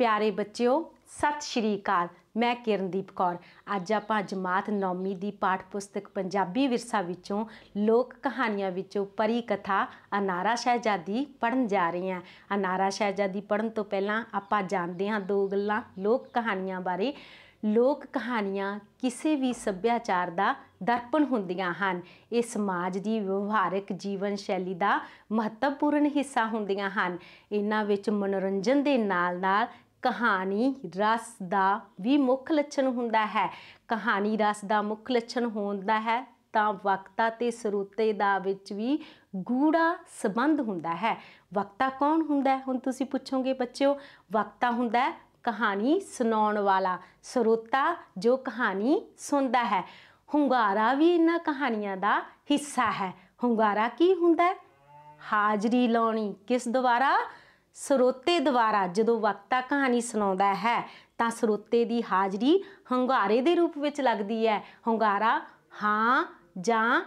ਪਿਆਰੇ ਬੱਚਿਓ ਸਤਿ ਸ਼੍ਰੀ ਅਕਾਲ ਮੈਂ ਕਿਰਨਦੀਪ ਕੌਰ ਅੱਜ ਆਪਾਂ ਜਮਾਤ 9ਵੀਂ ਦੀ ਪਾਠ ਪੁਸਤਕ ਪੰਜਾਬੀ ਵਿਰਸਾ ਵਿੱਚੋਂ ਲੋਕ ਕਹਾਣੀਆਂ ਵਿੱਚੋਂ ਪਰੀ ਕਥਾ ਅਨਾਰਾ ਸ਼ਹਿਜ਼ਾਦੀ ਪੜਨ ਜਾ ਰਹੇ ਹਾਂ ਅਨਾਰਾ ਸ਼ਹਿਜ਼ਾਦੀ ਪੜਨ ਤੋਂ ਪਹਿਲਾਂ ਆਪਾਂ ਜਾਣਦੇ ਹਾਂ ਦੋ ਗੱਲਾਂ ਲੋਕ ਕਹਾਣੀਆਂ ਬਾਰੇ ਲੋਕ ਕਹਾਣੀਆਂ ਕਿਸੇ ਵੀ ਸੱਭਿਆਚਾਰ ਦਾ ਦਰਪਣ ਹੁੰਦੀਆਂ ਹਨ ਇਹ ਸਮਾਜ ਦੀ ਵਿਵਹਾਰਕ ਜੀਵਨ ਸ਼ੈਲੀ ਦਾ ਮਹੱਤਵਪੂਰਨ ਹਿੱਸਾ ਹੁੰਦੀਆਂ ਹਨ ਇਹਨਾਂ ਵਿੱਚ ਮਨੋਰੰਜਨ ਦੇ ਨਾਲ-ਨਾਲ ਕਹਾਣੀ ਰਸ ਦਾ ਵੀ ਮੁੱਖ ਲੱਛਣ ਹੁੰਦਾ ਹੈ ਕਹਾਣੀ ਰਸ ਦਾ ਮੁੱਖ ਲੱਛਣ ਹੁੰਦਾ ਹੈ ਤਾਂ ਵਕਤਾ ਤੇ ਸਰੋਤੇ ਦਾ ਵਿੱਚ ਵੀ ਗੂੜਾ ਸਬੰਧ ਹੁੰਦਾ ਹੈ ਵਕਤਾ ਕੌਣ ਹੁੰਦਾ ਹੈ ਹੁਣ ਤੁਸੀਂ ਪੁੱਛੋਗੇ ਬੱਚਿਓ ਵਕਤਾ ਹੁੰਦਾ ਹੈ ਕਹਾਣੀ ਸੁਣਾਉਣ ਵਾਲਾ ਸਰੋਤਾ ਜੋ ਕਹਾਣੀ ਸੁਣਦਾ ਹੈ ਹੁੰਗਾਰਾ ਵੀ ਇਹਨਾਂ ਕਹਾਣੀਆਂ ਦਾ ਹਿੱਸਾ ਹੈ ਹੁੰਗਾਰਾ ਕੀ ਹੁੰਦਾ ਹੈ ਹਾਜ਼ਰੀ ਲਾਉਣੀ ਕਿਸ ਦੁਆਰਾ ਸਰੋਤੇ ਦੁਆਰਾ ਜਦੋਂ ਵਕਤਾ ਕਹਾਣੀ ਸੁਣਾਉਂਦਾ ਹੈ ਤਾਂ ਸਰੋਤੇ ਦੀ ਹਾਜ਼ਰੀ ਹੰਗਾਰੇ ਦੇ ਰੂਪ ਵਿੱਚ ਲੱਗਦੀ ਹੈ ਹੰਗਾਰਾ ਹਾਂ ਜਾਂ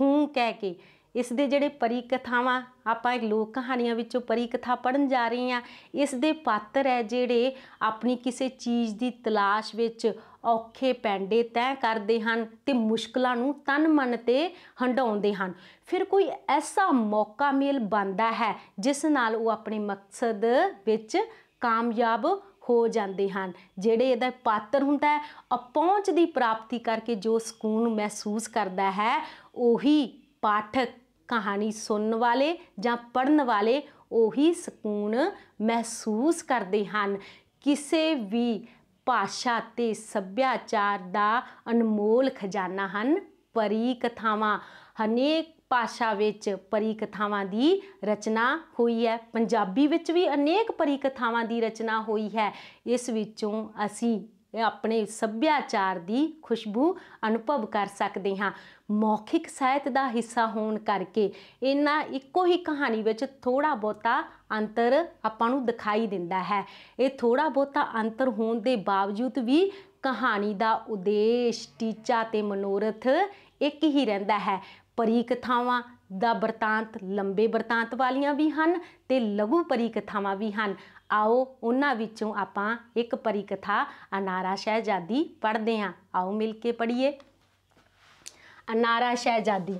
ਹੂੰ ਕਹਿ ਕੇ ਇਸ ਦੇ ਜਿਹੜੇ ਪਰਿਕਥਾਵਾਂ ਆਪਾਂ ਇੱਕ ਲੋਕ ਕਹਾਣੀਆਂ ਵਿੱਚੋਂ ਪਰੀ ਕਥਾ ਪੜਨ ਜਾ ਰਹੀ ਆ ਇਸ ਦੇ ਪਾਤਰ ਹੈ ਜਿਹੜੇ ਆਪਣੀ ਕਿਸੇ ਚੀਜ਼ ਦੀ ਤਲਾਸ਼ ਵਿੱਚ ਔਖੇ ਪੈਂਡੇ ਤੈ ਕਰਦੇ ਹਨ ਤੇ ਮੁਸ਼ਕਲਾਂ ਨੂੰ ਤਨ ਮਨ ਤੇ ਹੰਡਾਉਂਦੇ ਹਨ ਫਿਰ ਕੋਈ ਐਸਾ ਮੌਕਾ ਮਿਲ ਬੰਦਾ ਹੈ ਜਿਸ ਨਾਲ ਉਹ ਆਪਣੇ ਮਕਸਦ ਵਿੱਚ ਕਾਮਯਾਬ ਹੋ ਜਾਂਦੇ ਹਨ ਜਿਹੜੇ ਇਹਦਾ ਪਾਤਰ ਹੁੰਦਾ ਹੈ ਅਪਹੁੰਚ ਦੀ ਪ੍ਰਾਪਤੀ ਕਰਕੇ ਜੋ ਸਕੂਨ ਮਹਿਸੂਸ ਕਰਦਾ ਹੈ ਉਹੀ ਪਾਠਕ ਕਹਾਣੀ ਸੁਣਨ ਵਾਲੇ ਜਾਂ ਪੜਨ ਵਾਲੇ ਉਹੀ ਸਕੂਨ ਮਹਿਸੂਸ ਕਰਦੇ ਹਨ ਕਿਸੇ ਵੀ ਭਾਸ਼ਾ ਤੇ ਸੱਭਿਆਚਾਰ ਦਾ ਅਨਮੋਲ ਖਜ਼ਾਨਾ ਹਨ ਪਰੀ ਕਥਾਵਾਂ ਹਨੇਕ ਭਾਸ਼ਾ ਵਿੱਚ ਪਰੀ ਕਥਾਵਾਂ ਦੀ ਰਚਨਾ ਹੋਈ ਹੈ ਪੰਜਾਬੀ ਵਿੱਚ ਵੀ ਅਨੇਕ ਪਰੀ ਕਥਾਵਾਂ ਦੀ ਰਚਨਾ ਹੋਈ ਹੈ ਇਸ ਵਿੱਚੋਂ ਅਸੀਂ ਆਪਣੇ ਸੱਭਿਆਚਾਰ ਦੀ ਖੁਸ਼ਬੂ ਅਨੁਭਵ ਕਰ ਸਕਦੇ ਹਾਂ ਮੌਖਿਕ ਸਾਹਿਤ ਦਾ ਹਿੱਸਾ ਹੋਣ ਕਰਕੇ ਇਹਨਾਂ ਇੱਕੋ ਹੀ ਕਹਾਣੀ ਵਿੱਚ ਥੋੜਾ ਬਹੁਤਾ ਅੰਤਰ ਆਪਾਂ ਨੂੰ ਦਿਖਾਈ ਦਿੰਦਾ ਹੈ ਇਹ ਥੋੜਾ ਬਹੁਤਾ ਅੰਤਰ ਹੋਣ ਦੇ ਬਾਵਜੂਦ ਵੀ ਕਹਾਣੀ ਦਾ ਉਦੇਸ਼ ਟੀਚਾ ਤੇ ਮਨੋਰਥ ਇੱਕ ਹੀ ਰਹਿੰਦਾ ਹੈ ਪਰੀ ਕਥਾਵਾਂ ਦਾ ਵਰਤਾਂਤ ਲੰਬੇ ਵਰਤਾਂਤ ਵਾਲੀਆਂ ਵੀ ਹਨ ਤੇ ਲਘੂ ਪਰੀ ਕਥਾਵਾਂ ਵੀ ਹਨ ਆਓ ਉਹਨਾਂ ਵਿੱਚੋਂ ਆਪਾਂ ਇੱਕ ਪਰਿਕਥਾ ਅਨਾਰਾ ਸ਼ਹਿਜ਼ਾਦੀ ਪੜ੍ਹਦੇ ਹਾਂ ਆਓ ਮਿਲ ਕੇ ਪੜ੍ਹੀਏ ਅਨਾਰਾ ਸ਼ਹਿਜ਼ਾਦੀ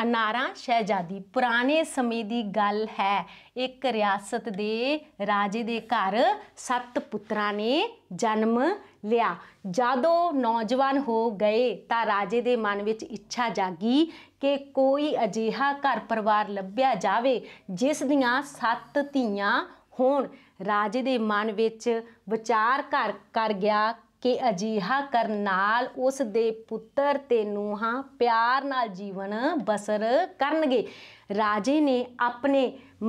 ਅਨਾਰਾ ਸ਼ਹਿਜ਼ਾਦੀ ਪੁਰਾਣੇ ਸਮੇਂ ਦੀ ਗੱਲ ਹੈ ਇੱਕ ਰਿਆਸਤ ਦੇ ਰਾਜੇ ਦੇ ਘਰ ਸੱਤ ਪੁੱਤਰਾਂ ਨੇ ਜਨਮ ਲਿਆ ਜਦੋਂ ਨੌਜਵਾਨ ਹੋ ਗਏ ਤਾਂ ਰਾਜੇ ਦੇ ਮਨ ਵਿੱਚ ਇੱਛਾ ਜਾਗੀ ਕਿ ਕੋਈ ਅਜੀਹਾ ਘਰ ਪਰਿਵਾਰ ਲੱਭਿਆ ਜਾਵੇ ਜਿਸ ਦੀਆਂ ਸੱਤ ਧੀਆਂ ਹੋਣ ਰਾਜੇ ਦੇ ਮਨ ਵਿੱਚ ਵਿਚਾਰ ਕਰ ਕਰ ਗਿਆ ਕਿ ਅਜੀਹਾ ਕਰਨ ਨਾਲ ਉਸ ਦੇ ਪੁੱਤਰ ਤੇ ਨੂੰਹਾਂ ਪਿਆਰ ਨਾਲ ਜੀਵਨ ਬਸਰ ਕਰਨਗੇ ਰਾਜੇ ਨੇ ਆਪਣੇ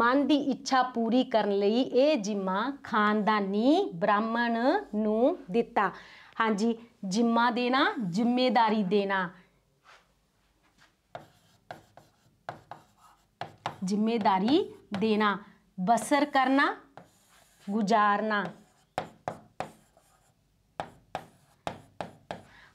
ਮਨ ਦੀ ਇੱਛਾ ਪੂਰੀ ਕਰਨ ਲਈ ਇਹ ਜਿੰਮਾ ਖਾਨਦਾਨੀ ਬ੍ਰਾਹਮਣ ਨੂੰ ਦਿੱਤਾ ਹਾਂਜੀ ਜਿੰਮਾ ਦੇਣਾ ਜ਼ਿੰਮੇਵਾਰੀ ਦੇਣਾ ਜ਼ਿੰਮੇਵਾਰੀ ਦੇਣਾ ਬਸਰ ਕਰਨਾ ਗੁਜ਼ਾਰਨਾ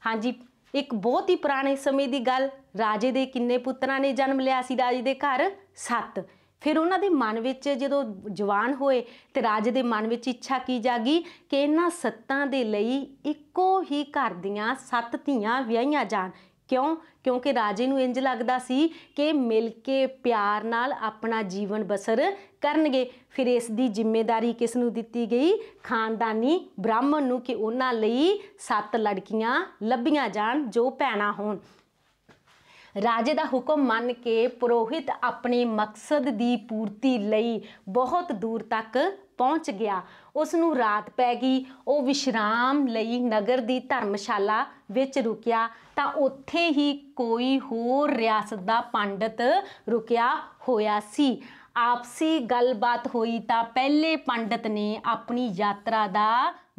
ਹਾਂਜੀ ਇੱਕ ਬਹੁਤ ਹੀ ਪੁਰਾਣੇ ਸਮੇਂ ਦੀ ਗੱਲ ਰਾਜੇ ਦੇ ਕਿੰਨੇ ਪੁੱਤਰਾਂ ਨੇ ਜਨਮ ਲਿਆ ਸੀ ਰਾਜੇ ਦੇ ਘਰ 7 ਫਿਰ ਉਹਨਾਂ ਦੇ ਮਨ ਵਿੱਚ ਜਦੋਂ ਜਵਾਨ ਹੋਏ ਤੇ ਰਾਜੇ ਦੇ ਮਨ ਵਿੱਚ ਇੱਛਾ ਕੀ ਜਾਗੀ ਕਿ ਇਹਨਾਂ ਸੱਤਾਂ ਦੇ ਲਈ ਇੱਕੋ ਹੀ ਘਰ ਦੀਆਂ ਸੱਤ ਧੀਆਂ ਵਿਆਹੀਆਂ ਜਾਣ ਕਿਉਂ ਕਿਉਂਕਿ ਰਾਜੇ ਨੂੰ ਇੰਜ ਲੱਗਦਾ ਸੀ ਕਿ ਮਿਲ ਕੇ ਪਿਆਰ ਨਾਲ ਆਪਣਾ ਜੀਵਨ ਬਸਰ ਕਰਨਗੇ ਫਿਰ ਇਸ ਦੀ ਜ਼ਿੰਮੇਵਾਰੀ ਕਿਸ ਨੂੰ ਦਿੱਤੀ ਗਈ ਖਾਨਦਾਨੀ ਬ੍ਰਾਹਮਣ ਨੂੰ ਕਿ ਉਹਨਾਂ ਲਈ ਸੱਤ ਲੜਕੀਆਂ ਲੱਭੀਆਂ ਜਾਣ ਜੋ ਪੈਣਾ ਹੋਣ ਰਾਜੇ ਦਾ ਹੁਕਮ ਮੰਨ ਕੇ ਪੁਰੋਹਿਤ ਆਪਣੇ ਮਕਸਦ ਦੀ ਪੂਰਤੀ ਲਈ ਬਹੁਤ ਦੂਰ ਤੱਕ ਪਹੁੰਚ ਗਿਆ ਉਸ ਨੂੰ ਰਾਤ ਪੈ ਗਈ ਉਹ ਵਿਸ਼ਰਾਮ ਲਈ ਨਗਰ ਦੀ ਧਰਮਸ਼ਾਲਾ ਵਿੱਚ ਰੁਕਿਆ ਤਾਂ ਉੱਥੇ ਹੀ ਕੋਈ ਹੋਰ ਰਿਆਸਤ ਦਾ ਪੰਡਤ ਰੁਕਿਆ ਹੋਇਆ ਸੀ ਆਪਸੀ ਗੱਲਬਾਤ ਹੋਈ ਤਾਂ ਪਹਿਲੇ ਪੰਡਤ ਨੇ ਆਪਣੀ ਯਾਤਰਾ ਦਾ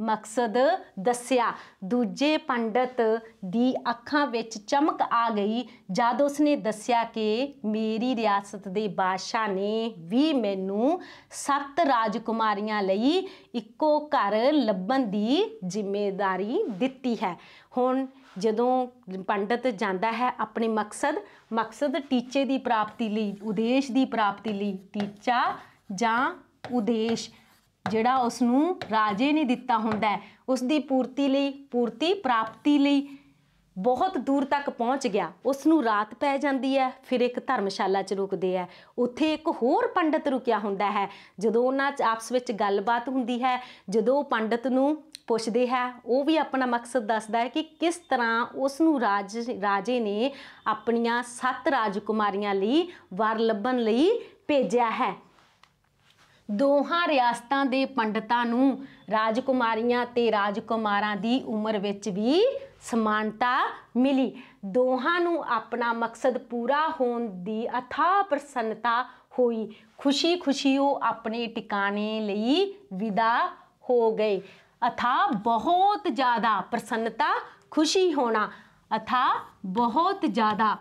ਮਕਸਦ ਦੱਸਿਆ ਦੂਜੇ ਪੰਡਤ ਦੀ ਅੱਖਾਂ ਵਿੱਚ ਚਮਕ ਆ ਗਈ ਜਦ ਉਸਨੇ ਦੱਸਿਆ ਕਿ ਮੇਰੀ ਰਿਆਸਤ ਦੇ ਬਾਦਸ਼ਾਹ ਨੇ ਵੀ ਮੈਨੂੰ ਸੱਤ ਰਾਜਕੁਮਾਰੀਆਂ ਲਈ ਇੱਕੋ ਘਰ ਲੱਭਣ ਦੀ ਜ਼ਿੰਮੇਵਾਰੀ ਦਿੱਤੀ ਹੈ ਹੁਣ ਜਦੋਂ ਪੰਡਤ ਜਾਂਦਾ ਹੈ ਆਪਣੇ ਮਕਸਦ ਮਕਸਦ ਟੀਚੇ ਦੀ ਪ੍ਰਾਪਤੀ ਲਈ ਉਦੇਸ਼ ਦੀ ਪ੍ਰਾਪਤੀ ਲਈ ਟੀਚਾ ਜਾਂ ਉਦੇਸ਼ ਜਿਹੜਾ ਉਸ ਨੂੰ ਰਾਜੇ ਨੇ ਦਿੱਤਾ ਹੁੰਦਾ ਉਸ ਦੀ ਪੂਰਤੀ ਲਈ ਪੂਰਤੀ ਪ੍ਰਾਪਤੀ ਲਈ ਬਹੁਤ ਦੂਰ ਤੱਕ ਪਹੁੰਚ ਗਿਆ ਉਸ ਨੂੰ ਰਾਤ ਪੈ ਜਾਂਦੀ ਹੈ ਫਿਰ ਇੱਕ ਧਰਮਸ਼ਾਲਾ 'ਚ ਰੁਕਦੇ ਆ ਉੱਥੇ ਇੱਕ ਹੋਰ ਪੰਡਤ ਰੁਕਿਆ ਹੁੰਦਾ ਹੈ ਜਦੋਂ ਉਹਨਾਂ 'ਚ ਆਪਸ ਵਿੱਚ ਗੱਲਬਾਤ ਹੁੰਦੀ ਹੈ ਜਦੋਂ ਪੰਡਤ ਨੂੰ ਪੁੱਛਦੇ ਹੈ ਉਹ ਵੀ ਆਪਣਾ ਮਕਸਦ ਦੱਸਦਾ ਹੈ ਕਿ ਕਿਸ ਤਰ੍ਹਾਂ ਉਸ ਨੂੰ ਰਾਜ ਰਾਜੇ ਨੇ ਆਪਣੀਆਂ ਸੱਤ ਰਾਜਕੁਮਾਰੀਆਂ ਲਈ ਵਰ ਲੱਭਣ ਲਈ ਭੇਜਿਆ ਹੈ ਦੋਹਾਂ ਰਿਆਸਤਾਂ ਦੇ ਪੰਡਤਾਂ ਨੂੰ ਰਾਜਕੁਮਾਰੀਆਂ ਤੇ ਰਾਜਕੁਮਾਰਾਂ ਦੀ ਉਮਰ ਵਿੱਚ ਵੀ ਸਮਾਨਤਾ ਮਿਲੀ ਦੋਹਾਂ ਨੂੰ ਆਪਣਾ ਮਕਸਦ ਪੂਰਾ ਹੋਣ ਦੀ ਅਥਾ ਪ੍ਰਸੰਨਤਾ ਹੋਈ ਖੁਸ਼ੀ-ਖੁਸ਼ੀ ਉਹ ਆਪਣੇ ਟਿਕਾਣੇ ਲਈ ਵਿਦਾ ਹੋ ਗਏ ਅਥਾ ਬਹੁਤ ਜ਼ਿਆਦਾ ਪ੍ਰਸੰਨਤਾ ਖੁਸ਼ੀ ਹੋਣਾ ਅਥਾ ਬਹੁਤ ਜ਼ਿਆਦਾ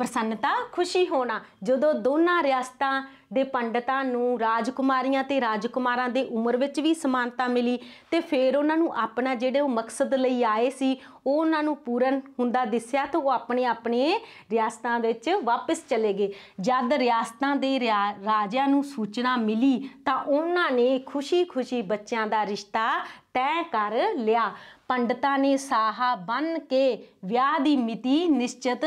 ਪ੍ਰਸੰਨਤਾ ਖੁਸ਼ੀ ਹੋਣਾ ਜਦੋਂ ਦੋਨਾਂ ਰਿਆਸਤਾਂ ਦੇ ਪੰਡਤਾਂ ਨੂੰ ਰਾਜਕੁਮਾਰੀਆਂ ਤੇ ਰਾਜਕੁਮਾਰਾਂ ਦੇ ਉਮਰ ਵਿੱਚ ਵੀ ਸਮਾਨਤਾ ਮਿਲੀ ਤੇ ਫਿਰ ਉਹਨਾਂ ਨੂੰ ਆਪਣਾ ਜਿਹੜੇ ਉਹ ਮਕਸਦ ਲਈ ਆਏ ਸੀ ਉਹ ਉਹਨਾਂ ਨੂੰ ਪੂਰਨ ਹੁੰਦਾ ਦਿਸਿਆ ਤਾਂ ਉਹ ਆਪਣੇ ਆਪਣੇ ਰਿਆਸਤਾਂ ਵਿੱਚ ਵਾਪਸ ਚਲੇ ਗਏ ਜਦ ਰਿਆਸਤਾਂ ਦੇ ਰਾਜਿਆਂ ਨੂੰ ਸੂਚਨਾ ਮਿਲੀ ਤਾਂ ਉਹਨਾਂ ਨੇ ਖੁਸ਼ੀ-ਖੁਸ਼ੀ ਬੱਚਿਆਂ ਦਾ ਰਿਸ਼ਤਾ ਤੈਅ ਕਰ ਲਿਆ ਪੰਡਤਾਂ ਨੇ ਸਾਹਾ ਬੰਨ ਕੇ ਵਿਆਹ ਦੀ ਮਿਤੀ ਨਿਸ਼ਚਿਤ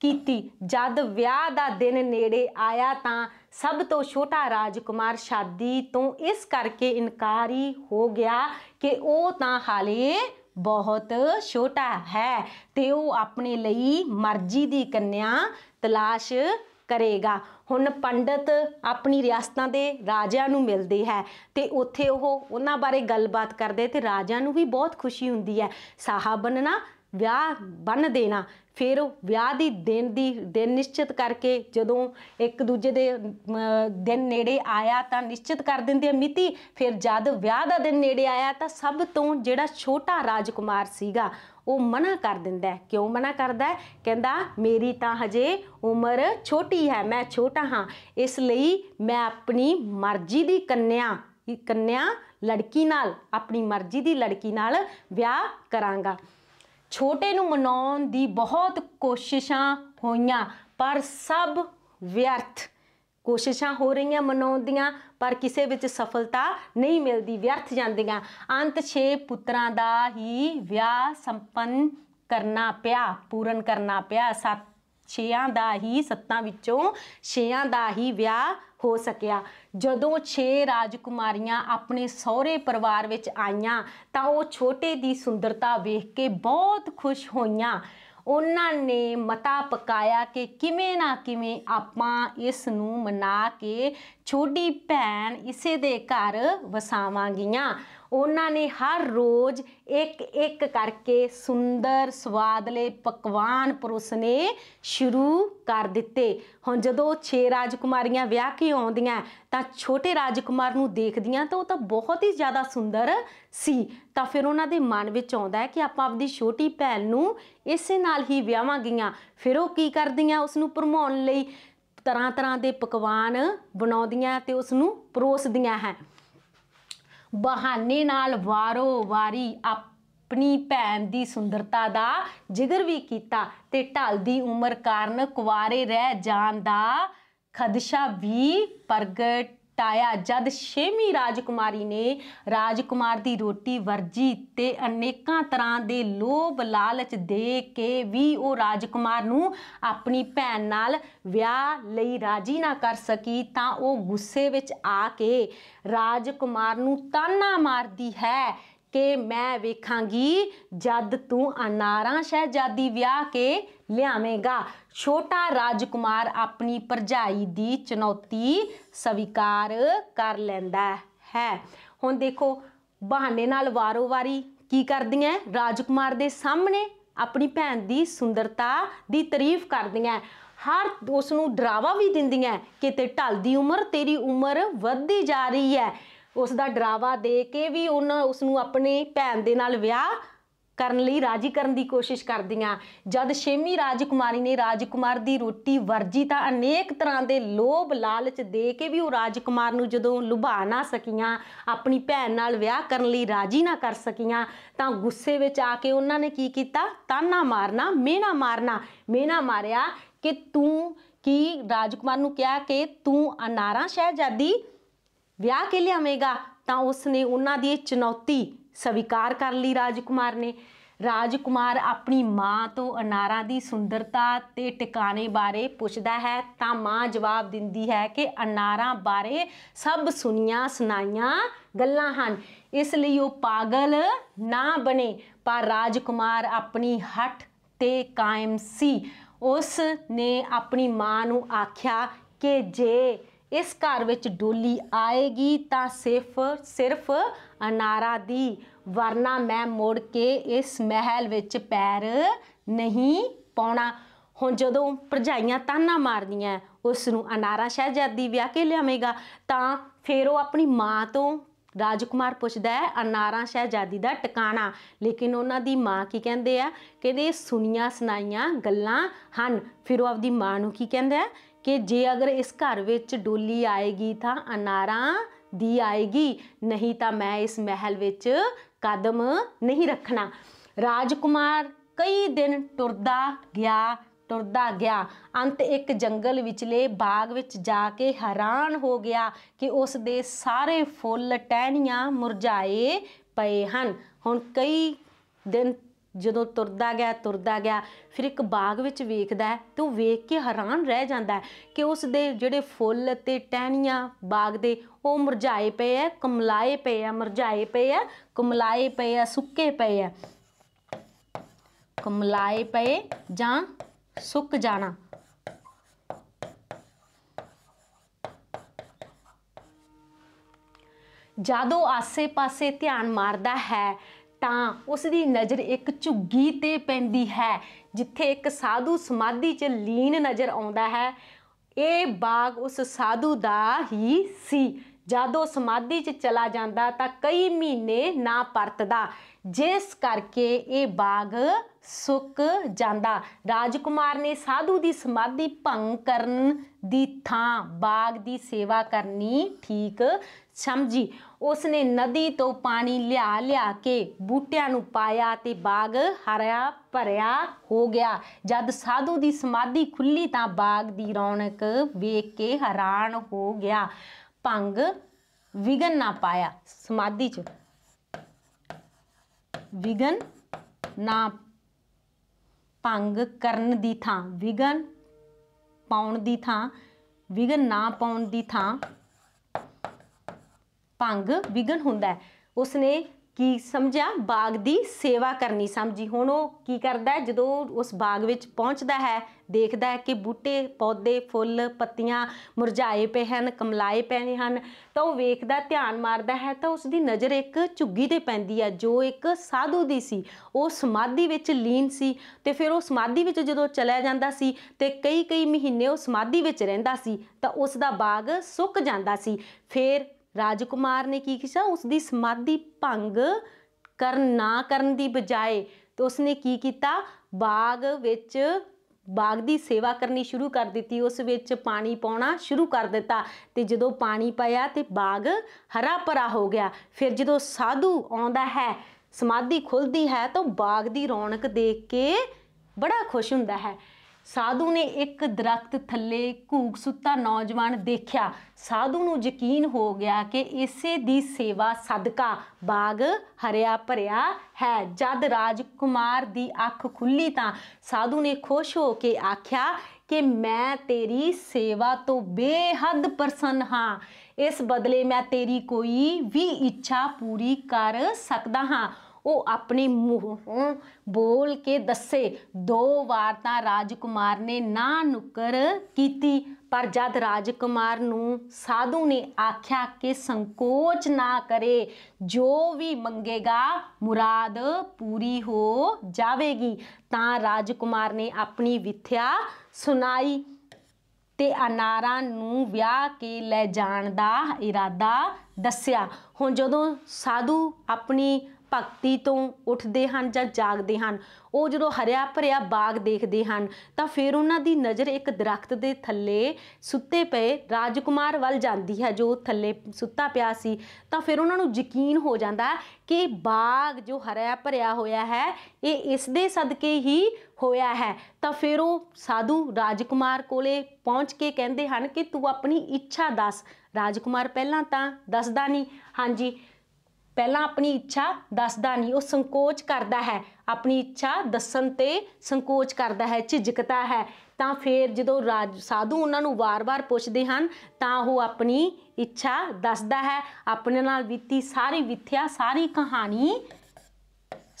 ਕੀਤੀ ਜਦ ਵਿਆਹ ਦਾ ਦਿਨ ਨੇੜੇ ਆਇਆ ਤਾਂ ਸਭ ਤੋਂ ਛੋਟਾ ਰਾਜਕੁਮਾਰ ਸ਼ਾਦੀ ਤੋਂ ਇਸ ਕਰਕੇ ਇਨਕਾਰੀ ਹੋ ਗਿਆ ਕਿ ਉਹ ਤਾਂ ਹਾਲੇ ਬਹੁਤ ਛੋਟਾ ਹੈ ਤੇ ਉਹ ਆਪਣੇ ਲਈ ਮਰਜ਼ੀ ਦੀ ਕੰਨਿਆ ਤਲਾਸ਼ ਕਰੇਗਾ ਹੁਣ ਪੰਡਤ ਆਪਣੀ ਰਿਆਸਤਾਂ ਦੇ ਰਾਜਿਆਂ ਨੂੰ ਮਿਲਦੇ ਹੈ ਤੇ ਉੱਥੇ ਉਹ ਉਹਨਾਂ ਬਾਰੇ ਗੱਲਬਾਤ ਕਰਦੇ ਤੇ ਰਾਜਿਆਂ ਨੂੰ ਵੀ ਬਹੁਤ ਖੁਸ਼ੀ ਹੁੰਦੀ ਹੈ ਸਾਹਾ ਬਨਣਾ ਵਿਆਹ ਬਨ ਦੇਣਾ ਫਿਰ ਵਿਆਹ ਦੀ ਦਿਨ ਦੀ ਦਿਨ ਨਿਸ਼ਚਿਤ ਕਰਕੇ ਜਦੋਂ ਇੱਕ ਦੂਜੇ ਦੇ ਦਿਨ ਨੇੜੇ ਆਇਆ ਤਾਂ ਨਿਸ਼ਚਿਤ ਕਰ ਦਿੰਦੇ ਆ ਮਿਤੀ ਫਿਰ ਜਦ ਵਿਆਹ ਦਾ ਦਿਨ ਨੇੜੇ ਆਇਆ ਤਾਂ ਸਭ ਤੋਂ ਜਿਹੜਾ ਛੋਟਾ ਰਾਜਕੁਮਾਰ ਸੀਗਾ ਉਹ ਮਨਾ ਕਰ ਦਿੰਦਾ ਕਿਉਂ ਮਨਾ ਕਰਦਾ ਕਹਿੰਦਾ ਮੇਰੀ ਤਾਂ ਹਜੇ ਉਮਰ ਛੋਟੀ ਹੈ ਮੈਂ ਛੋਟਾ ਹਾਂ ਇਸ ਲਈ ਮੈਂ ਆਪਣੀ ਮਰਜ਼ੀ ਦੀ ਕੰਨਿਆ ਕੰਨਿਆ ਲੜਕੀ ਨਾਲ ਆਪਣੀ ਮਰਜ਼ੀ ਦੀ ਲੜਕੀ ਨਾਲ ਵਿਆਹ ਕਰਾਂਗਾ ਛੋਟੇ ਨੂੰ ਮਨਾਉਣ ਦੀ ਬਹੁਤ ਕੋਸ਼ਿਸ਼ਾਂ ਹੋਈਆਂ ਪਰ ਸਭ ਵਿਅਰਥ ਕੋਸ਼ਿਸ਼ਾਂ ਹੋ ਰਹੀਆਂ ਮਨਾਉਣ ਦੀਆਂ ਪਰ ਕਿਸੇ ਵਿੱਚ ਸਫਲਤਾ ਨਹੀਂ ਮਿਲਦੀ ਵਿਅਰਥ ਜਾਂਦੀਆਂ ਅੰਤ 6 ਪੁੱਤਰਾਂ ਦਾ ਹੀ ਵਿਆਹ ਸੰਪੰਨ ਕਰਨਾ ਪਿਆ ਪੂਰਨ ਕਰਨਾ ਪਿਆ ਸੱਤ ਛਿਆਂ ਦਾ ਹੀ ਸੱਤਾਂ ਵਿੱਚੋਂ ਛਿਆਂ ਦਾ ਹੀ ਵਿਆਹ ਹੋ ਸਕਿਆ ਜਦੋਂ 6 ਰਾਜਕੁਮਾਰੀਆਂ ਆਪਣੇ ਸਹੁਰੇ ਪਰਿਵਾਰ ਵਿੱਚ ਆਈਆਂ ਤਾਂ ਉਹ ਛੋਟੇ ਦੀ ਸੁੰਦਰਤਾ ਵੇਖ ਕੇ ਬਹੁਤ ਖੁਸ਼ ਹੋਈਆਂ ਉਹਨਾਂ ਨੇ ਮਤਾ ਪਕਾਇਆ ਕਿ ਕਿਵੇਂ ਨਾ ਕਿਵੇਂ ਆਪਾਂ ਇਸ ਨੂੰ ਮਨਾ ਕੇ ਛੋਟੀ ਭੈਣ ਇਸੇ ਦੇ ਘਰ ਵਸਾਵਾਂਗੀਆਂ ਉਹਨਾਂ ਨੇ ਹਰ ਰੋਜ਼ ਇੱਕ ਇੱਕ ਕਰਕੇ ਸੁੰਦਰ ਸਵਾਦਲੇ ਪਕਵਾਨ ਪਰੋਸਨੇ ਸ਼ੁਰੂ ਕਰ ਦਿੱਤੇ ਹੁਣ ਜਦੋਂ 6 ਰਾਜਕੁਮਾਰੀਆਂ ਵਿਆਹ ਕੇ ਆਉਂਦੀਆਂ ਤਾਂ ਛੋਟੇ ਰਾਜਕੁਮਾਰ ਨੂੰ ਦੇਖਦੀਆਂ ਤਾਂ ਉਹ ਤਾਂ ਬਹੁਤ ਹੀ ਜ਼ਿਆਦਾ ਸੁੰਦਰ ਸੀ ਤਾਂ ਫਿਰ ਉਹਨਾਂ ਦੇ ਮਨ ਵਿੱਚ ਆਉਂਦਾ ਹੈ ਕਿ ਆਪਾਂ ਆਪਣੀ ਛੋਟੀ ਭੈਣ ਨੂੰ ਇਸੇ ਨਾਲ ਹੀ ਵਿਆਹਾਂਗੀਆਂ ਫਿਰ ਉਹ ਕੀ ਕਰਦੀਆਂ ਉਸ ਨੂੰ ਪਰਮਾਉਣ ਲਈ ਤਰ੍ਹਾਂ ਤਰ੍ਹਾਂ ਦੇ ਪਕਵਾਨ ਬਣਾਉਂਦੀਆਂ ਤੇ ਉਸ ਨੂੰ ਪਰੋਸਦੀਆਂ ਹੈ ਬਹਾਨੇ ਨਾਲ ਵਾਰੋ ਵਾਰੀ ਆਪਣੀ ਭੈਣ ਦੀ ਸੁੰਦਰਤਾ ਦਾ ਜ਼ਿਕਰ ਵੀ ਕੀਤਾ ਤੇ ਢਲਦੀ ਉਮਰ ਕਾਰਨ ਕੁਵਾਰੇ ਰਹਿ ਜਾਣ ਦਾ ਖਦਸ਼ਾ ਵੀ ਪ੍ਰਗਟ ਹਟਾਇਆ ਜਦ ਛੇਵੀਂ ਰਾਜਕੁਮਾਰੀ ਨੇ ਰਾਜਕੁਮਾਰ ਦੀ ਰੋਟੀ ਵਰਜੀ ਤੇ ਅਨੇਕਾਂ ਤਰ੍ਹਾਂ ਦੇ ਲੋਭ ਲਾਲਚ ਦੇ ਕੇ ਵੀ ਉਹ ਰਾਜਕੁਮਾਰ ਨੂੰ ਆਪਣੀ ਭੈਣ ਨਾਲ ਵਿਆਹ ਲਈ ਰਾਜੀ ਨਾ ਕਰ ਸਕੀ ਤਾਂ ਉਹ ਗੁੱਸੇ ਵਿੱਚ ਆ ਕੇ ਰਾਜਕੁਮਾਰ ਨੂੰ ਤਾਨਾ ਮਾਰਦੀ ਹੈ ਕਿ ਮੈਂ ਵੇਖਾਂਗੀ ਜਦ ਤੂੰ ਅਨਾਰਾਂ ਸ਼ਹਿਜ਼ਾਦੀ ਵਿਆਹ ਕੇ ਲਿਆਵੇਂਗਾ ਛੋਟਾ ਰਾਜਕੁਮਾਰ ਆਪਣੀ ਪਰਜਾਈ ਦੀ ਚੁਣੌਤੀ ਸਵੀਕਾਰ ਕਰ ਲੈਂਦਾ ਹੈ ਹੁਣ ਦੇਖੋ ਬਹਾਨੇ ਨਾਲ ਵਾਰੋ-ਵਾਰੀ ਕੀ ਕਰਦੀਆਂ ਰਾਜਕੁਮਾਰ ਦੇ ਸਾਹਮਣੇ ਆਪਣੀ ਭੈਣ ਦੀ ਸੁੰਦਰਤਾ ਦੀ ਤਾਰੀਫ ਕਰਦੀਆਂ ਹਰ ਉਸ ਨੂੰ ਡਰਾਵਾ ਵੀ ਦਿੰਦੀਆਂ ਕਿ ਤੇ ਢਲਦੀ ਉਮਰ ਤੇਰੀ ਉਮਰ ਵੱਧਦੀ ਜਾ ਰਹੀ ਹੈ ਉਸ ਦਾ ਡਰਾਵਾ ਦੇ ਕੇ ਵੀ ਉਹਨਾਂ ਉਸ ਨੂੰ ਆਪਣੇ ਭੈਣ ਦੇ ਨਾਲ ਵਿਆਹ ਕਰਨ ਲਈ ਰਾਜੀ ਕਰਨ ਦੀ ਕੋਸ਼ਿਸ਼ ਕਰਦੀਆਂ ਜਦ ਸ਼ੇਮੀ ਰਾਜਕੁਮਾਰੀ ਨੇ ਰਾਜਕੁਮਾਰ ਦੀ ਰੋਟੀ ਵਰਜੀ ਤਾਂ ਅਨੇਕ ਤਰ੍ਹਾਂ ਦੇ ਲੋਭ ਲਾਲਚ ਦੇ ਕੇ ਵੀ ਉਹ ਰਾਜਕੁਮਾਰ ਨੂੰ ਜਦੋਂ ਲੁਭਾ ਨਾ ਸਕੀਆਂ ਆਪਣੀ ਭੈਣ ਨਾਲ ਵਿਆਹ ਕਰਨ ਲਈ ਰਾਜੀ ਨਾ ਕਰ ਸਕੀਆਂ ਤਾਂ ਗੁੱਸੇ ਵਿੱਚ ਆ ਕੇ ਉਹਨਾਂ ਨੇ ਕੀ ਕੀਤਾ ਤਾਨਾ ਮਾਰਨਾ ਮੇਨਾ ਮਾਰਨਾ ਮੇਨਾ ਮਾਰਿਆ ਕਿ ਤੂੰ ਕੀ ਰਾਜਕੁਮਾਰ ਨੂੰ ਕਿਹਾ ਕਿ ਤੂੰ ਅਨਾਰਾ ਸ਼ਹਿਜ਼ਾਦੀ ਵਿਆਹ ਕੇ ਲਿਆਵੇਂਗਾ ਤਾਂ ਉਸਨੇ ਉਹਨਾਂ ਦੀ ਚੁਣੌਤੀ ਸਵੀਕਾਰ ਕਰ ਲਈ ਰਾਜਕੁਮਾਰ ਨੇ ਰਾਜਕੁਮਾਰ ਆਪਣੀ ਮਾਂ ਤੋਂ ਅਨਾਰਾਂ ਦੀ ਸੁੰਦਰਤਾ ਤੇ ਟਿਕਾਣੇ ਬਾਰੇ ਪੁੱਛਦਾ ਹੈ ਤਾਂ ਮਾਂ ਜਵਾਬ ਦਿੰਦੀ ਹੈ ਕਿ ਅਨਾਰਾਂ ਬਾਰੇ ਸਭ ਸੁਨੀਆਂ ਸੁਨਾਈਆਂ ਗੱਲਾਂ ਹਨ ਇਸ ਲਈ ਉਹ ਪਾਗਲ ਨਾ ਬਣੇ ਪਰ ਰਾਜਕੁਮਾਰ ਆਪਣੀ ਹੱਠ ਤੇ ਕਾਇਮ ਸੀ ਉਸ ਨੇ ਆਪਣੀ ਮਾਂ ਨੂੰ ਆਖਿਆ ਕਿ ਜੇ ਇਸ ਘਰ ਵਿੱਚ ਡੋਲੀ ਆਏਗੀ ਤਾਂ ਸਿਰਫ ਸਿਰਫ ਅਨਾਰਾ ਦੀ ਵਰਨਾ ਮੈਂ ਮੋੜ ਕੇ ਇਸ ਮਹਿਲ ਵਿੱਚ ਪੈਰ ਨਹੀਂ ਪਾਉਣਾ ਹੁਣ ਜਦੋਂ ਭਰਜਾਈਆਂ ਤਾਨਾ ਮਾਰਦੀਆਂ ਉਸ ਨੂੰ ਅਨਾਰਾ ਸ਼ਹਿਜ਼ਾਦੀ ਵਿਆਹ ਕੇ ਲਿਆਵੇਗਾ ਤਾਂ ਫਿਰ ਉਹ ਆਪਣੀ ਮਾਂ ਤੋਂ ਰਾਜਕੁਮਾਰ ਪੁੱਛਦਾ ਹੈ ਅਨਾਰਾ ਸ਼ਹਿਜ਼ਾਦੀ ਦਾ ਟਿਕਾਣਾ ਲੇਕਿਨ ਉਹਨਾਂ ਦੀ ਮਾਂ ਕੀ ਕਹਿੰਦੇ ਆ ਕਹਿੰਦੇ ਸੁਨੀਆਂ ਸੁਨਾਈਆਂ ਗੱਲਾਂ ਹਨ ਫਿਰ ਉਹ ਆਪਦੀ ਮਾਂ ਨੂੰ ਕੀ ਕਹਿੰਦਾ ਕਿ ਜੇ ਅਗਰ ਇਸ ਘਰ ਵਿੱਚ ਡੋਲੀ ਆਏਗੀ ਤਾਂ ਅਨਾਰਾ ਦੀ ਆਏਗੀ ਨਹੀਂ ਤਾਂ ਮੈਂ ਇਸ ਮਹਿਲ ਵਿੱਚ ਕਦਮ ਨਹੀਂ ਰੱਖਣਾ ਰਾਜਕੁਮਾਰ ਕਈ ਦਿਨ ਟੁਰਦਾ ਗਿਆ ਟੁਰਦਾ ਗਿਆ ਅੰਤ ਇੱਕ ਜੰਗਲ ਵਿਚਲੇ ਬਾਗ ਵਿੱਚ ਜਾ ਕੇ ਹੈਰਾਨ ਹੋ ਗਿਆ ਕਿ ਉਸ ਦੇ ਸਾਰੇ ਫੁੱਲ ਟਹਿਣੀਆਂ ਮੁਰਝਾਏ ਪਏ ਹਨ ਹੁਣ ਕਈ ਦਿਨ ਜਦੋਂ ਤੁਰਦਾ ਗਿਆ ਤੁਰਦਾ ਗਿਆ ਫਿਰ ਇੱਕ ਬਾਗ ਵਿੱਚ ਵੇਖਦਾ ਤੇ ਉਹ ਵੇਖ ਕੇ ਹੈਰਾਨ ਰਹਿ ਜਾਂਦਾ ਕਿ ਉਸ ਦੇ ਜਿਹੜੇ ਫੁੱਲ ਤੇ ਟਹਿਣੀਆਂ ਬਾਗ ਦੇ ਉਹ ਮੁਰਝਾਏ ਪਏ ਐ ਕਮਲਾਏ ਪਏ ਐ ਮੁਰਝਾਏ ਪਏ ਐ ਕਮਲਾਏ ਪਏ ਐ ਸੁੱਕੇ ਪਏ ਐ ਕਮਲਾਏ ਪਏ ਜਾਂ ਸੁੱਕ ਜਾਣਾ ਜਦੋਂ ਆਸੇ-ਪਾਸੇ ਧਿਆਨ ਮਾਰਦਾ ਹੈ ਤਾਂ ਉਸ ਦੀ ਨਜ਼ਰ ਇੱਕ ਝੁੱਗੀ ਤੇ ਪੈਂਦੀ ਹੈ ਜਿੱਥੇ ਇੱਕ ਸਾਧੂ ਸਮਾਧੀ 'ਚ ਲੀਨ ਨਜ਼ਰ ਆਉਂਦਾ ਹੈ ਇਹ ਬਾਗ ਉਸ ਸਾਧੂ ਦਾ ਹੀ ਸੀ ਉਹ ਸਮਾਧੀ 'ਚ ਚਲਾ ਜਾਂਦਾ ਤਾਂ ਕਈ ਮਹੀਨੇ ਨਾ ਪਰਤਦਾ ਜਿਸ ਕਰਕੇ ਇਹ ਬਾਗ ਸੁੱਕ ਜਾਂਦਾ ਰਾਜਕੁਮਾਰ ਨੇ ਸਾਧੂ ਦੀ ਸਮਾਧੀ ਭੰਗ ਕਰਨ ਦੀ ਥਾਂ ਬਾਗ ਦੀ ਸੇਵਾ ਕਰਨੀ ਠੀਕ ਸਮਝੀ ਉਸ ਨੇ ਨਦੀ ਤੋਂ ਪਾਣੀ ਲਿਆ ਲਿਆ ਕੇ ਬੂਟਿਆਂ ਨੂੰ ਪਾਇਆ ਤੇ ਬਾਗ ਹਰਿਆ ਭਰਿਆ ਹੋ ਗਿਆ ਜਦ ਸਾਧੂ ਦੀ ਸਮਾਧੀ ਖੁੱਲੀ ਤਾਂ ਬਾਗ ਦੀ ਰੌਣਕ ਵੇਖ ਕੇ ਹੈਰਾਨ ਹੋ ਗਿਆ ਭੰਗ ਵਿਗਨ ਨਾ ਪਾਇਆ ਸਮਾਧੀ 'ਚ ਵਿਗਨ ਨਾ ਭੰਗ ਕਰਨ ਦੀ ਥਾਂ ਵਿਗਨ ਪਾਉਣ ਦੀ ਥਾਂ ਵਿਗਨ ਨਾ ਪਾਉਣ ਦੀ ਥਾਂ ਭੰਗ ਵਿਗਨ ਹੁੰਦਾ ਉਸਨੇ ਕੀ ਸਮਝਿਆ ਬਾਗ ਦੀ ਸੇਵਾ ਕਰਨੀ ਸਮਝੀ ਹੁਣ ਉਹ ਕੀ ਕਰਦਾ ਜਦੋਂ ਉਸ ਬਾਗ ਵਿੱਚ ਪਹੁੰਚਦਾ ਹੈ ਦੇਖਦਾ ਹੈ ਕਿ ਬੂਟੇ ਪੌਦੇ ਫੁੱਲ ਪੱਤੀਆਂ ਮੁਰਝਾਏ ਪਏ ਹਨ ਕਮਲਾਏ ਪਏ ਹਨ ਤਾਂ ਉਹ ਵੇਖਦਾ ਧਿਆਨ ਮਾਰਦਾ ਹੈ ਤਾਂ ਉਸ ਦੀ ਨਜ਼ਰ ਇੱਕ ਝੁੱਗੀ ਤੇ ਪੈਂਦੀ ਹੈ ਜੋ ਇੱਕ ਸਾਧੂ ਦੀ ਸੀ ਉਹ ਸਮਾਧੀ ਵਿੱਚ ਲੀਨ ਸੀ ਤੇ ਫਿਰ ਉਹ ਸਮਾਧੀ ਵਿੱਚ ਜਦੋਂ ਚਲਾ ਜਾਂਦਾ ਸੀ ਤੇ ਕਈ ਕਈ ਮਹੀਨੇ ਉਹ ਸਮਾਧੀ ਵਿੱਚ ਰਹਿੰਦਾ ਸੀ ਤਾਂ ਉਸ ਦਾ ਬਾਗ ਸੁੱਕ ਜਾਂਦਾ ਸੀ ਫਿਰ ਰਾਜਕੁਮਾਰ ਨੇ ਕੀ ਕੀਤਾ ਉਸ ਦੀ ਸਮਾਧੀ ਭੰਗ ਕਰਨ ਨਾ ਕਰਨ ਦੀ ਬਜਾਏ ਤੇ ਉਸਨੇ ਕੀ ਕੀਤਾ ਬਾਗ ਵਿੱਚ ਬਾਗ ਦੀ ਸੇਵਾ ਕਰਨੀ ਸ਼ੁਰੂ ਕਰ ਦਿੱਤੀ ਉਸ ਵਿੱਚ ਪਾਣੀ ਪਾਉਣਾ ਸ਼ੁਰੂ ਕਰ ਦਿੱਤਾ ਤੇ ਜਦੋਂ ਪਾਣੀ ਪਾਇਆ ਤੇ ਬਾਗ ਹਰਾ ਭਰਾ ਹੋ ਗਿਆ ਫਿਰ ਜਦੋਂ ਸਾਧੂ ਆਉਂਦਾ ਹੈ ਸਮਾਧੀ ਖੁੱਲਦੀ ਹੈ ਤਾਂ ਬਾਗ ਦੀ ਰੌਣਕ ਦੇਖ ਕੇ ਬੜਾ ਖੁਸ਼ ਹੁੰਦਾ ਹੈ ਸਾਧੂ ਨੇ ਇੱਕ ਦਰਖਤ ਥੱਲੇ ਘੂਕ ਸੁੱਤਾ ਨੌਜਵਾਨ ਦੇਖਿਆ ਸਾਧੂ ਨੂੰ ਯਕੀਨ ਹੋ ਗਿਆ ਕਿ ਇਸੇ ਦੀ ਸੇਵਾ ਸਦਕਾ ਬਾਗ ਹਰਿਆ ਭਰਿਆ ਹੈ ਜਦ ਰਾਜਕੁਮਾਰ ਦੀ ਅੱਖ ਖੁੱਲੀ ਤਾਂ ਸਾਧੂ ਨੇ ਖੁਸ਼ ਹੋ ਕੇ ਆਖਿਆ ਕਿ ਮੈਂ ਤੇਰੀ ਸੇਵਾ ਤੋਂ ਬੇਹੱਦ ਪ੍ਰਸੰਨ ਹਾਂ ਇਸ ਬਦਲੇ ਮੈਂ ਤੇਰੀ ਕੋਈ ਵੀ ਇੱਛਾ ਪੂਰੀ ਕਰ ਸਕਦਾ ਹਾਂ ਉਹ ਆਪਣੇ ਮੂੰਹੋਂ ਬੋਲ ਕੇ ਦੱਸੇ ਦੋ ਵਾਰ ਤਾਂ ਰਾਜਕੁਮਾਰ ਨੇ ਨਾ ਨੁਕਰ ਕੀਤੀ ਪਰ ਜਦ ਰਾਜਕੁਮਾਰ ਨੂੰ ਸਾਧੂ ਨੇ ਆਖਿਆ ਕਿ ਸੰਕੋਚ ਨਾ ਕਰੇ ਜੋ ਵੀ ਮੰਗੇਗਾ ਮੁਰਾਦ ਪੂਰੀ ਹੋ ਜਾਵੇਗੀ ਤਾਂ ਰਾਜਕੁਮਾਰ ਨੇ ਆਪਣੀ ਵਿਥਿਆ ਸੁਣਾਈ ਤੇ ਅਨਾਰਾਂ ਨੂੰ ਵਿਆਹ ਕੇ ਲੈ ਜਾਣ ਦਾ ਇਰਾਦਾ ਦੱਸਿਆ ਹੁਣ ਜਦੋਂ ਸਾਧੂ ਆਪਣੀ ਭਗਤੀ ਤੋਂ ਉੱਠਦੇ ਹਨ ਜਾਂ ਜਾਗਦੇ ਹਨ ਉਹ ਜਦੋਂ ਹਰਿਆ ਭਰਿਆ ਬਾਗ ਦੇਖਦੇ ਹਨ ਤਾਂ ਫਿਰ ਉਹਨਾਂ ਦੀ ਨਜ਼ਰ ਇੱਕ ਦਰਖਤ ਦੇ ਥੱਲੇ ਸੁੱਤੇ ਪਏ ਰਾਜਕੁਮਾਰ ਵੱਲ ਜਾਂਦੀ ਹੈ ਜੋ ਥੱਲੇ ਸੁੱਤਾ ਪਿਆ ਸੀ ਤਾਂ ਫਿਰ ਉਹਨਾਂ ਨੂੰ ਯਕੀਨ ਹੋ ਜਾਂਦਾ ਕਿ ਬਾਗ ਜੋ ਹਰਿਆ ਭਰਿਆ ਹੋਇਆ ਹੈ ਇਹ ਇਸ ਦੇ ਸਦਕੇ ਹੀ ਹੋਇਆ ਹੈ ਤਾਂ ਫਿਰ ਉਹ ਸਾਧੂ ਰਾਜਕੁਮਾਰ ਕੋਲੇ ਪਹੁੰਚ ਕੇ ਕਹਿੰਦੇ ਹਨ ਕਿ ਤੂੰ ਆਪਣੀ ਇੱਛਾ ਦੱਸ ਰਾਜਕੁਮਾਰ ਪਹਿਲਾਂ ਤਾਂ ਦੱਸਦਾ ਨਹੀਂ ਹਾਂਜੀ ਪਹਿਲਾਂ ਆਪਣੀ ਇੱਛਾ ਦੱਸਦਾ ਨਹੀਂ ਉਹ ਸੰਕੋਚ ਕਰਦਾ ਹੈ ਆਪਣੀ ਇੱਛਾ ਦੱਸਣ ਤੇ ਸੰਕੋਚ ਕਰਦਾ ਹੈ ਝਿਜਕਦਾ ਹੈ ਤਾਂ ਫਿਰ ਜਦੋਂ ਰਾਜ ਸਾਧੂ ਉਹਨਾਂ ਨੂੰ ਵਾਰ-ਵਾਰ ਪੁੱਛਦੇ ਹਨ ਤਾਂ ਉਹ ਆਪਣੀ ਇੱਛਾ ਦੱਸਦਾ ਹੈ ਆਪਣੇ ਨਾਲ ਬੀਤੀ ਸਾਰੀ ਵਿਥਿਆ ਸਾਰੀ ਕਹਾਣੀ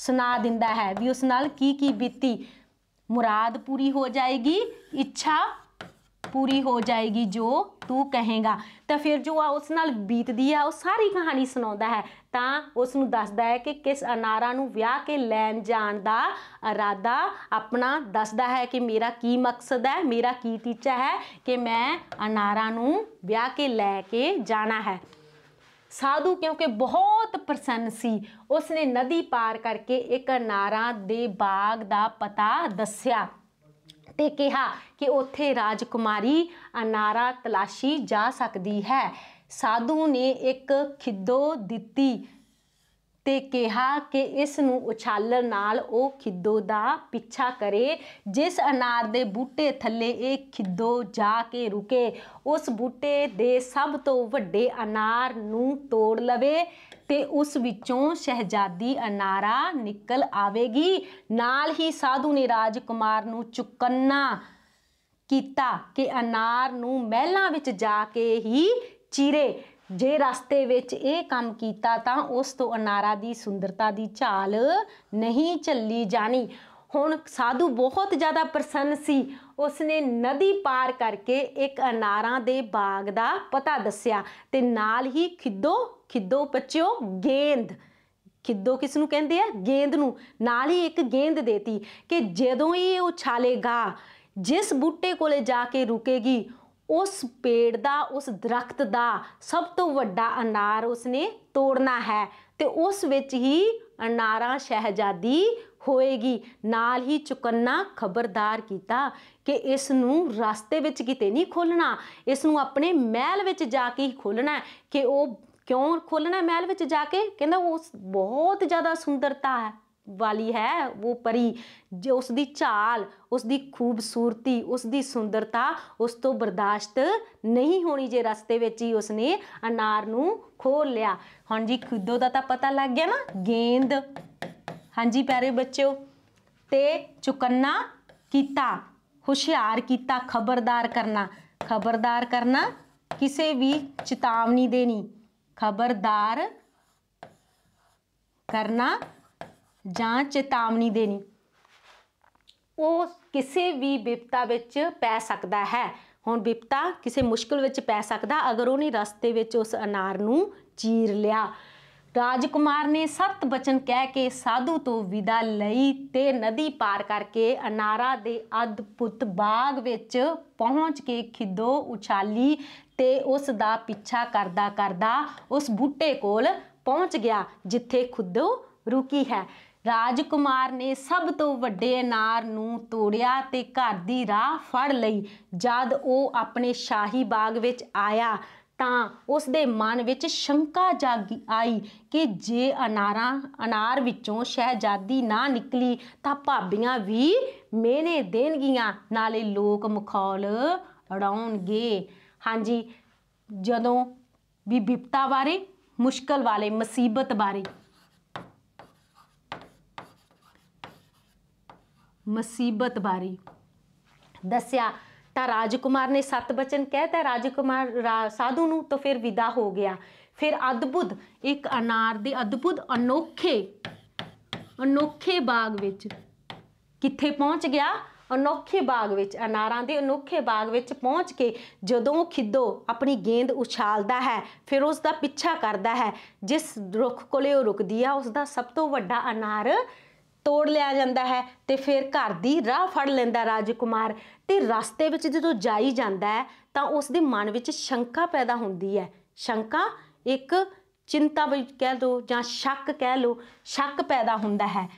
ਸੁਣਾ ਦਿੰਦਾ ਹੈ ਵੀ ਉਸ ਨਾਲ ਕੀ ਕੀ ਬੀਤੀ ਮੁਰਾਦ ਪੂਰੀ ਹੋ ਜਾਏਗੀ ਇੱਛਾ ਪੂਰੀ ਹੋ ਜਾਏਗੀ ਜੋ ਤੂੰ ਕਹੇਗਾ ਤਾਂ ਫਿਰ ਜੋ ਆ ਉਸ ਨਾਲ ਬੀਤਦੀ ਆ ਉਹ ਸਾਰੀ ਕਹਾਣੀ ਸੁਣਾਉਂਦਾ ਹੈ ਤਾਂ ਉਸ ਨੂੰ ਦੱਸਦਾ ਹੈ ਕਿ ਕਿਸ ਅਨਾਰਾ ਨੂੰ ਵਿਆਹ ਕੇ ਲੈਣ ਜਾਣ ਦਾ ਇਰਾਦਾ ਆਪਣਾ ਦੱਸਦਾ ਹੈ ਕਿ ਮੇਰਾ ਕੀ ਮਕਸਦ ਹੈ ਮੇਰਾ ਕੀ ਟੀਚਾ ਹੈ ਕਿ ਮੈਂ ਅਨਾਰਾ ਨੂੰ ਵਿਆਹ ਕੇ ਲੈ ਕੇ ਜਾਣਾ ਹੈ ਸਾਧੂ ਕਿਉਂਕਿ ਬਹੁਤ ਪ੍ਰਸੰਨ ਸੀ ਉਸਨੇ ਨਦੀ ਪਾਰ ਕਰਕੇ ਇੱਕ ਨਾਰਾ ਦੇ ਬਾਗ ਦਾ ਪਤਾ ਦੱਸਿਆ ਤੇ ਕਿਹਾ ਕਿ ਉੱਥੇ ਰਾਜਕੁਮਾਰੀ ਅਨਾਰਾ ਤਲਾਸ਼ੀ ਜਾ ਸਕਦੀ ਹੈ ਸਾਧੂ ਨੇ ਇੱਕ ਖਿੱਦੋ ਦਿੱਤੀ ਤੇ ਕਿਹਾ ਕਿ ਇਸ ਨੂੰ ਉਛਾਲਣ ਨਾਲ ਉਹ ਖਿੱਦੋ ਦਾ ਪਿੱਛਾ ਕਰੇ ਜਿਸ ਅਨਾਰ ਦੇ ਬੂਟੇ ਥੱਲੇ ਇਹ ਖਿੱਦੋ ਜਾ ਕੇ ਰੁਕੇ ਉਸ ਬੂਟੇ ਦੇ ਸਭ ਤੋਂ ਵੱਡੇ ਅਨਾਰ ਨੂੰ ਤੋੜ ਲਵੇ ਤੇ ਉਸ ਵਿੱਚੋਂ ਸ਼ਹਿਜ਼ਾਦੀ ਅਨਾਰਾ ਨਿਕਲ ਆਵੇਗੀ ਨਾਲ ਹੀ ਸਾਧੂ ਨੇ ਰਾਜਕੁਮਾਰ ਨੂੰ ਚੁਕੰਨਾ ਕੀਤਾ ਕਿ ਅਨਾਰ ਨੂੰ ਮਹਿਲਾਂ ਵਿੱਚ ਜਾ ਕੇ ਹੀ ਚੀਰੇ ਜੇ ਰਸਤੇ ਵਿੱਚ ਇਹ ਕੰਮ ਕੀਤਾ ਤਾਂ ਉਸ ਤੋਂ ਅਨਾਰਾ ਦੀ ਸੁੰਦਰਤਾ ਦੀ ਝਾਲ ਨਹੀਂ ਚੱਲੀ ਜਾਣੀ ਹੁਣ ਸਾਧੂ ਬਹੁਤ ਜ਼ਿਆਦਾ ਪ੍ਰਸੰਨ ਸੀ ਉਸਨੇ ਨਦੀ ਪਾਰ ਕਰਕੇ ਇੱਕ ਅਨਾਰਾਂ ਦੇ ਬਾਗ ਦਾ ਪਤਾ ਦੱਸਿਆ ਤੇ ਨਾਲ ਹੀ ਖਿੱਦੋ ਖਿੱਦੋ ਪੱਚਿਓ ਗੇਂਦ ਖਿੱਦੋ ਕਿਸ ਨੂੰ ਕਹਿੰਦੇ ਆ ਗੇਂਦ ਨੂੰ ਨਾਲ ਹੀ ਇੱਕ ਗੇਂਦ ਦੇਤੀ ਕਿ ਜਦੋਂ ਇਹ ਉਛਾਲੇਗਾ ਜਿਸ ਬੂਟੇ ਕੋਲੇ ਜਾ ਕੇ ਰੁਕੇਗੀ ਉਸ ਪੇੜ ਦਾ ਉਸ ਦਰਖਤ ਦਾ ਸਭ ਤੋਂ ਵੱਡਾ ਅਨਾਰ ਉਸਨੇ ਤੋੜਨਾ ਹੈ ਤੇ ਉਸ ਵਿੱਚ ਹੀ ਅਨਾਰਾ ਸ਼ਹਿਜ਼ਾਦੀ ਹੋਏਗੀ ਨਾਲ ਹੀ ਚੁਕੰਨਾ ਖਬਰਦਾਰ ਕੀਤਾ ਕਿ ਇਸ ਨੂੰ ਰਸਤੇ ਵਿੱਚ ਕਿਤੇ ਨਹੀਂ ਖੋਲਣਾ ਇਸ ਨੂੰ ਆਪਣੇ ਮਹਿਲ ਵਿੱਚ ਜਾ ਕੇ ਹੀ ਖੋਲਣਾ ਕਿ ਉਹ ਕਿਉਂ ਖੋਲਣਾ ਮਹਿਲ ਵਿੱਚ ਜਾ ਕੇ ਕਹਿੰਦਾ ਉਸ ਬਹੁਤ ਜ਼ਿਆਦਾ ਸੁੰਦਰਤਾ ਹੈ ਵਾਲੀ ਹੈ ਉਹ ਪਰੀ ਜੋ ਉਸ ਦੀ ਚਾਲ ਉਸ ਦੀ ਖੂਬਸੂਰਤੀ ਉਸ ਦੀ ਸੁੰਦਰਤਾ ਉਸ ਤੋਂ ਬਰਦਾਸ਼ਤ ਨਹੀਂ ਹੋਣੀ ਜੇ ਰਸਤੇ ਵਿੱਚ ਹੀ ਉਸਨੇ ਅਨਾਰ ਨੂੰ ਖੋਲ ਲਿਆ ਹਾਂ ਜੀ ਖੁੱਦੋ ਦਾ ਤਾਂ ਪਤਾ ਲੱਗ ਗਿਆ ਨਾ ਗੇਂਦ ਹਾਂ ਜੀ ਪਿਆਰੇ ਬੱਚਿਓ ਤੇ ਚੁਕੰਨਾ ਕੀਤਾ ਹੁਸ਼ਿਆਰ ਕੀਤਾ ਖਬਰਦਾਰ ਕਰਨਾ ਖਬਰਦਾਰ ਕਰਨਾ ਕਿਸੇ ਵੀ ਚੇਤਾਵਨੀ ਦੇਣੀ ਖਬਰਦਾਰ ਕਰਨਾ ਜਾਂ ਚੇਤਾਵਨੀ ਦੇਣੀ ਉਹ ਕਿਸੇ ਵੀ ਵਿਪਤਾ ਵਿੱਚ ਪੈ ਸਕਦਾ ਹੈ ਹੁਣ ਵਿਪਤਾ ਕਿਸੇ ਮੁਸ਼ਕਲ ਵਿੱਚ ਪੈ ਸਕਦਾ ਅਗਰ ਉਹਨੇ ਰਸਤੇ ਵਿੱਚ ਉਸ ਅਨਾਰ ਨੂੰ ਚੀਰ ਲਿਆ ਰਾਜਕੁਮਾਰ ਨੇ ਸਤ ਬਚਨ ਕਹਿ ਕੇ ਸਾਧੂ ਤੋਂ ਵਿਦਾ ਲਈ ਤੇ ਨਦੀ ਪਾਰ ਕਰਕੇ ਅਨਾਰਾ ਦੇ ਅਦਭੁਤ ਬਾਗ ਵਿੱਚ ਪਹੁੰਚ ਕੇ ਖਿੱਦੋ ਉਛਾਲੀ ਤੇ ਉਸ ਦਾ ਪਿੱਛਾ ਕਰਦਾ ਕਰਦਾ ਉਸ ਬੂਟੇ ਕੋਲ ਪਹੁੰਚ ਗਿਆ ਜਿੱਥੇ ਖੁੱਦੋ ਰੁਕੀ ਹੈ ਰਾਜਕੁਮਾਰ ਨੇ ਸਭ ਤੋਂ ਵੱਡੇ ਅਨਾਰ ਨੂੰ ਤੋੜਿਆ ਤੇ ਘਰ ਦੀ ਰਾਹ ਫੜ ਲਈ ਜਦ ਉਹ ਆਪਣੇ ਸ਼ਾਹੀ ਬਾਗ ਵਿੱਚ ਆਇਆ ਤਾਂ ਉਸ ਦੇ ਮਨ ਵਿੱਚ ਸ਼ੰਕਾ ਜਾਗੀ ਆਈ ਕਿ ਜੇ ਅਨਾਰਾਂ ਅਨਾਰ ਵਿੱਚੋਂ ਸ਼ਹਿਜ਼ਾਦੀ ਨਾ ਨਿਕਲੀ ਤਾਂ ਭਾਬੀਆਂ ਵੀ ਮੇਨੇ ਦੇਣਗੀਆਂ ਨਾਲੇ ਲੋਕ ਮਖੌਲ ਅੜਾਉਣਗੇ ਹਾਂਜੀ ਜਦੋਂ ਵੀ ਵਿਪਤਾ ਬਾਰੇ ਮੁਸ਼ਕਲ ਵਾਲੇ ਮੁਸੀਬਤ ਬਾਰੇ ਮੁਸੀਬਤ ਬਾਰੇ ਦੱਸਿਆ ਤਾਂ ਰਾਜਕੁਮਾਰ ਨੇ ਸਤ ਬਚਨ ਕਹਿਤਾ ਰਾਜਕੁਮਾਰ ਸਾਧੂ ਨੂੰ ਤਾਂ ਫਿਰ ਵਿਦਾ ਹੋ ਗਿਆ ਫਿਰ ਅਦਭੁਤ ਇੱਕ ਅਨਾਰ ਦੇ ਅਦਭੁਤ ਅਨੋਖੇ ਅਨੋਖੇ ਬਾਗ ਵਿੱਚ ਕਿੱਥੇ ਪਹੁੰਚ ਗਿਆ ਅਨੋਖੇ ਬਾਗ ਵਿੱਚ ਅਨਾਰਾਂ ਦੇ ਅਨੋਖੇ ਬਾਗ ਵਿੱਚ ਪਹੁੰਚ ਕੇ ਜਦੋਂ ਖਿੱਦੋ ਆਪਣੀ ਗੇਂਦ ਉਛਾਲਦਾ ਹੈ ਫਿਰ ਉਸ ਦਾ ਪਿੱਛਾ ਕਰਦਾ ਹੈ ਜਿਸ ਰੁੱਖ ਕੋਲੇ ਉਹ ਰੁਕਦੀ ਆ ਉਸ ਦਾ ਸਭ ਤੋਂ ਵੱਡਾ ਅਨਾਰ ਤੋੜ ਲਿਆ ਜਾਂਦਾ ਹੈ ਤੇ ਫਿਰ ਘਰ ਦੀ ਰਾਹ ਫੜ ਲੈਂਦਾ ਰਾਜਕੁਮਾਰ ਤੇ ਰਸਤੇ ਵਿੱਚ ਜਦੋਂ ਜਾਈ ਜਾਂਦਾ ਹੈ ਤਾਂ ਉਸ ਦੇ ਮਨ ਵਿੱਚ ਸ਼ੰਕਾ ਪੈਦਾ ਹੁੰਦੀ ਹੈ ਸ਼ੰਕਾ ਇੱਕ ਚਿੰਤਾ ਵੀ ਕਹਿ ਲਓ ਜਾਂ ਸ਼ੱਕ ਕਹਿ ਲਓ ਸ਼ੱਕ ਪੈਦਾ ਹੁੰਦਾ ਹੈ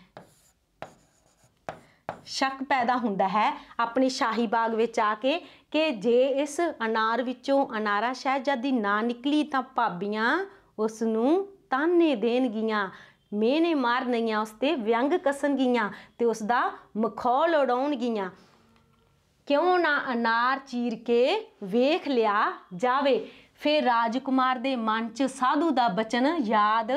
ਸ਼ੱਕ ਪੈਦਾ ਹੁੰਦਾ ਹੈ ਆਪਣੇ ਸ਼ਾਹੀ ਬਾਗ ਵਿੱਚ ਆ ਕੇ ਕਿ ਜੇ ਇਸ ਅਨਾਰ ਵਿੱਚੋਂ ਅਨਾਰਾ ਸ਼ਹਿਜ਼ਾਦੀ ਨਾ ਨਿਕਲੀ ਤਾਂ ਭਾਬੀਆਂ ਉਸ ਨੂੰ ਤਾਨੇ ਦੇਣਗੀਆਂ ਮੇਨੇ ਮਾਰ ਨਹੀਂ ਉਸ ਤੇ ਵਿਅੰਗ ਕਸਣਗੀਆਂ ਤੇ ਉਸ ਦਾ ਮਖੌਲ ਉਡਾਉਣਗੀਆਂ ਕਿਉਂ ਨਾ ਅਨਾਰ ਚੀਰ ਕੇ ਵੇਖ ਲਿਆ ਜਾਵੇ ਫਿਰ ਰਾਜਕੁਮਾਰ ਦੇ ਮਨ 'ਚ ਸਾਧੂ ਦਾ ਬਚਨ ਯਾਦ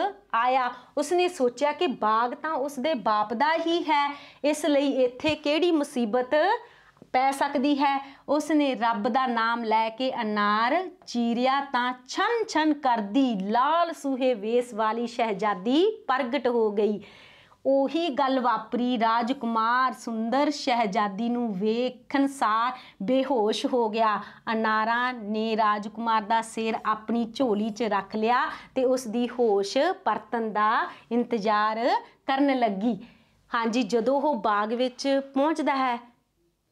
ਆਇਆ ਉਸਨੇ ਸੋਚਿਆ ਕਿ ਬਾਗ ਤਾਂ ਉਸਦੇ ਬਾਪ ਦਾ ਹੀ ਹੈ ਇਸ ਲਈ ਇੱਥੇ ਕਿਹੜੀ ਮੁਸੀਬਤ ਪੈ ਸਕਦੀ ਹੈ ਉਸ ਨੇ ਰੱਬ ਦਾ ਨਾਮ ਲੈ ਕੇ ਅਨਾਰ ਚੀਰਿਆ ਤਾਂ ਛਨ ਛਨ ਕਰਦੀ ਲਾਲ ਸੂਹੇ ਵੇਸ ਵਾਲੀ ਸ਼ਹਿਜ਼ਾਦੀ ਪ੍ਰਗਟ ਹੋ ਗਈ ਉਹੀ ਗੱਲ ਵਾਪਰੀ ਰਾਜਕੁਮਾਰ ਸੁੰਦਰ ਸ਼ਹਿਜ਼ਾਦੀ ਨੂੰ ਵੇਖਣ ਸਾਰ ਬੇਹੋਸ਼ ਹੋ ਗਿਆ ਅਨਾਰਾ ਨੇ ਰਾਜਕੁਮਾਰ ਦਾ ਸਿਰ ਆਪਣੀ ਝੋਲੀ 'ਚ ਰੱਖ ਲਿਆ ਤੇ ਉਸ ਦੀ ਹੋਸ਼ ਪਰਤਨ ਦਾ ਇੰਤਜ਼ਾਰ ਕਰਨ ਲੱਗੀ ਹਾਂਜੀ ਜਦੋਂ ਉਹ ਬਾਗ ਵਿੱਚ ਪਹੁੰਚਦਾ ਹੈ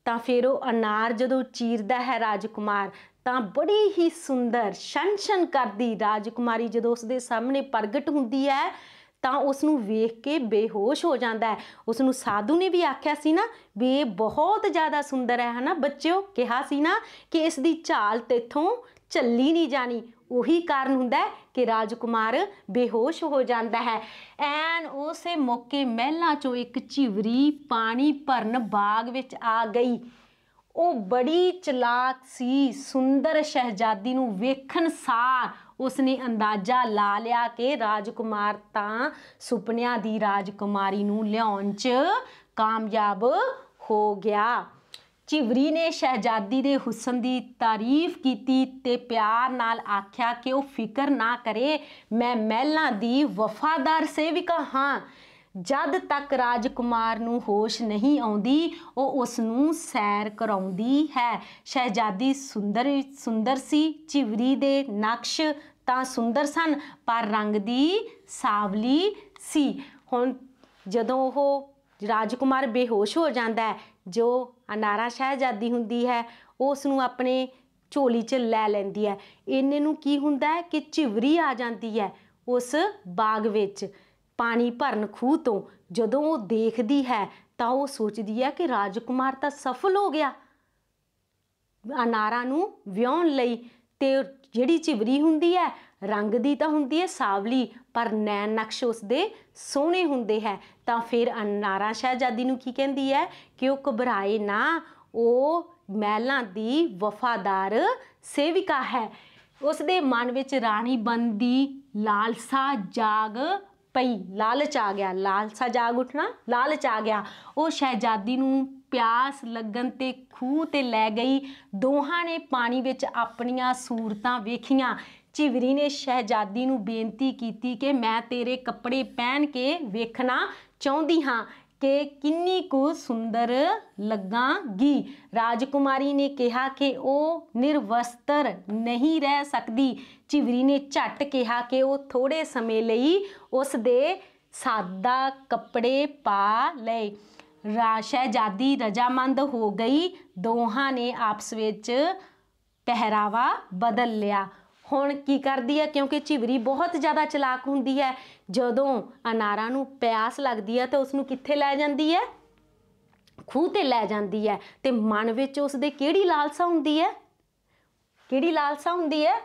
ਤਾਂ ਫਿਰ ਉਹ ਅਨਾਰ ਜਦੋਂ ਚੀਰਦਾ ਹੈ ਰਾਜਕੁਮਾਰ ਤਾਂ ਬੜੀ ਹੀ ਸੁੰਦਰ ਸ਼ਨਸ਼ਨ ਕਰਦੀ ਰਾਜਕੁਮਾਰੀ ਜਦੋਂ ਉਸਦੇ ਸਾਹਮਣੇ ਪ੍ਰਗਟ ਹੁੰਦੀ ਹੈ ਤਾਂ ਉਸ ਨੂੰ ਵੇਖ ਕੇ ਬੇਹੋਸ਼ ਹੋ ਜਾਂਦਾ ਹੈ ਉਸ ਨੂੰ ਸਾਧੂ ਨੇ ਵੀ ਆਖਿਆ ਸੀ ਨਾ ਵੀ ਇਹ ਬਹੁਤ ਜ਼ਿਆਦਾ ਸੁੰਦਰ ਹੈ ਹਨਾ ਬੱਚਿਓ ਕਿਹਾ ਸੀ ਨਾ ਕਿ ਇਸ ਦੀ ਝਾਲ ਤੇਥੋਂ ਚੱਲੀ ਨਹੀਂ ਜਾਣੀ ਉਹੀ ਕਾਰਨ ਹੁੰਦਾ ਹੈ ਕਿ ਰਾਜਕੁਮਾਰ ਬੇਹੋਸ਼ ਹੋ ਜਾਂਦਾ ਹੈ ਐਨ ਉਸੇ ਮੌਕੇ ਮਹਿਲਾ ਚੋਂ ਇੱਕ ਝਿਵਰੀ ਪਾਣੀ ਭਰਨ ਬਾਗ ਵਿੱਚ ਆ ਗਈ ਉਹ ਬੜੀ ਚਲਾਕ ਸੀ ਸੁੰਦਰ ਸ਼ਹਿਜ਼ਾਦੀ ਨੂੰ ਵੇਖਣ ਸਾਰ ਉਸਨੇ ਅੰਦਾਜ਼ਾ ਲਾ ਲਿਆ ਕਿ ਰਾਜਕੁਮਾਰ ਤਾਂ ਸੁਪਨਿਆਂ ਦੀ ਰਾਜਕੁਮਾਰੀ ਨੂੰ ਲਿਆਉਣ 'ਚ ਕਾਮਯਾਬ ਹੋ ਗਿਆ ਚਿਵਰੀ ਨੇ ਸ਼ਹਿਜ਼ਾਦੀ ਦੇ ਹੁਸਨ ਦੀ ਤਾਰੀਫ ਕੀਤੀ ਤੇ ਪਿਆਰ ਨਾਲ ਆਖਿਆ ਕਿ ਉਹ ਫਿਕਰ ਨਾ ਕਰੇ ਮੈਂ ਮਹਿਲਾ ਦੀ ਵਫਾਦਾਰ ਸੇਵਿਕਾ ਹਾਂ ਜਦ ਤੱਕ ਰਾਜਕੁਮਾਰ ਨੂੰ ਹੋਸ਼ ਨਹੀਂ ਆਉਂਦੀ ਉਹ ਉਸ ਨੂੰ ਸੈਰ ਕਰਾਉਂਦੀ ਹੈ ਸ਼ਹਿਜ਼ਾਦੀ ਸੁੰਦਰ ਸੁੰਦਰ ਸੀ ਚਿਵਰੀ ਦੇ ਨਕਸ਼ ਤਾਂ ਸੁੰਦਰ ਸਨ ਪਰ ਰੰਗ ਦੀ ਸਾਵਲੀ ਸੀ ਹੁਣ ਜਦੋਂ ਉਹ ਰਾਜਕੁਮਾਰ ਬੇਹੋਸ਼ ਹੋ ਜਾਂਦਾ ਹੈ ਜੋ ਅਨਾਰਾ ਸ਼ਹਿਜ਼ਾਦੀ ਹੁੰਦੀ ਹੈ ਉਸ ਨੂੰ ਆਪਣੇ ਝੋਲੀ 'ਚ ਲੈ ਲੈਂਦੀ ਹੈ ਇੰਨੇ ਨੂੰ ਕੀ ਹੁੰਦਾ ਹੈ ਕਿ ਝਿਵਰੀ ਆ ਜਾਂਦੀ ਹੈ ਉਸ ਬਾਗ ਵਿੱਚ ਪਾਣੀ ਭਰਨ ਖੂਹ ਤੋਂ ਜਦੋਂ ਉਹ ਦੇਖਦੀ ਹੈ ਤਾਂ ਉਹ ਸੋਚਦੀ ਹੈ ਕਿ ਰਾਜਕੁਮਾਰ ਤਾਂ ਸਫਲ ਹੋ ਗਿਆ ਅਨਾਰਾ ਨੂੰ ਵਿਆਹਣ ਲਈ ਤੇ ਜਿਹੜੀ ਚਿਵਰੀ ਹੁੰਦੀ ਹੈ ਰੰਗ ਦੀ ਤਾਂ ਹੁੰਦੀ ਹੈ ਸਾਵਲੀ ਪਰ ਨੈਣ ਨਕਸ਼ ਉਸਦੇ ਸੋਹਣੇ ਹੁੰਦੇ ਹੈ ਤਾਂ ਫਿਰ ਅਨਾਰਾ ਸ਼ਹਿਜ਼ਾਦੀ ਨੂੰ ਕੀ ਕਹਿੰਦੀ ਹੈ ਕਿ ਉਹ ਘਬਰਾਏ ਨਾ ਉਹ ਮਹਿਲਾਂ ਦੀ ਵਫਾਦਾਰ ਸੇਵਿਕਾ ਹੈ ਉਸਦੇ ਮਨ ਵਿੱਚ ਰਾਣੀ ਬੰਦੀ ਲਾਲਸਾ ਜਾਗ ਪਈ ਲਾਲਚ ਆ ਗਿਆ ਲਾਲਸਾ ਜਾਗ ਉੱਠਣਾ ਲਾਲਚ ਆ ਗਿਆ ਉਹ ਸ਼ਹਿਜ਼ਾਦੀ ਨੂੰ ਪਿਆਸ ਲੱਗਣ ਤੇ ਖੂਹ ਤੇ ਲੈ ਗਈ ਦੋਹਾਂ ਨੇ ਪਾਣੀ ਵਿੱਚ ਆਪਣੀਆਂ ਸੂਰਤਾਂ ਵੇਖੀਆਂ ਚਿਵਰੀ ਨੇ ਸ਼ਹਿਜ਼ਾਦੀ ਨੂੰ ਬੇਨਤੀ ਕੀਤੀ ਕਿ ਮੈਂ ਤੇਰੇ ਕੱਪੜੇ ਪਹਿਨ ਕੇ ਵੇਖਣਾ ਚਾਹੁੰਦੀ ਹਾਂ ਕਿ ਕਿੰਨੀ ਕੁ ਸੁੰਦਰ ਲੱਗਾਂਗੀ ਰਾਜਕੁਮਾਰੀ ਨੇ ਕਿਹਾ ਕਿ ਉਹ ਨਿਰਵਸਤਰ ਨਹੀਂ ਰਹਿ ਸਕਦੀ ਚਿਵਰੀ ਨੇ ਝਟ ਕਿਹਾ ਕਿ ਉਹ ਥੋੜੇ ਸਮੇਂ ਲਈ ਉਸ ਦੇ ਸਾਦਾ ਕੱਪੜੇ ਪਾ ਲਏ ਰਾ ਸ਼ਹਿਜ਼ਾਦੀ ਰਜਾਮੰਦ ਹੋ ਗਈ ਦੋਹਾਂ ਨੇ ਆਪਸ ਵਿੱਚ ਪਹਿਰਾਵਾ ਬਦਲ ਲਿਆ ਹੁਣ ਕੀ ਕਰਦੀ ਹੈ ਕਿਉਂਕਿ ਚਿਵਰੀ ਬਹੁਤ ਜ਼ਿਆਦਾ ਚਲਾਕ ਹੁੰਦੀ ਹੈ ਜਦੋਂ ਅਨਾਰਾਂ ਨੂੰ ਪਿਆਸ ਲੱਗਦੀ ਹੈ ਤਾਂ ਉਸ ਨੂੰ ਕਿੱਥੇ ਲੈ ਜਾਂਦੀ ਹੈ ਖੂਹ ਤੇ ਲੈ ਜਾਂਦੀ ਹੈ ਤੇ ਮਨ ਵਿੱਚ ਉਸ ਦੇ ਕਿਹੜੀ ਲਾਲਸਾ ਹੁੰਦੀ ਹੈ ਕਿਹੜੀ ਲਾਲਸਾ ਹੁੰਦੀ ਹੈ